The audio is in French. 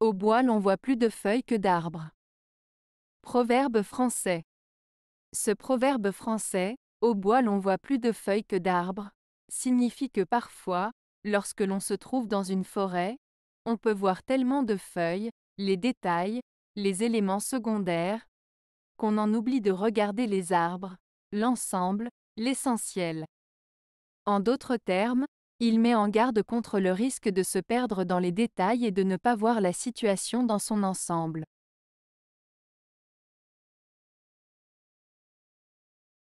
Au bois l'on voit plus de feuilles que d'arbres. Proverbe français. Ce proverbe français, au bois l'on voit plus de feuilles que d'arbres, signifie que parfois, lorsque l'on se trouve dans une forêt, on peut voir tellement de feuilles, les détails, les éléments secondaires, qu'on en oublie de regarder les arbres, l'ensemble, l'essentiel. En d'autres termes, il met en garde contre le risque de se perdre dans les détails et de ne pas voir la situation dans son ensemble.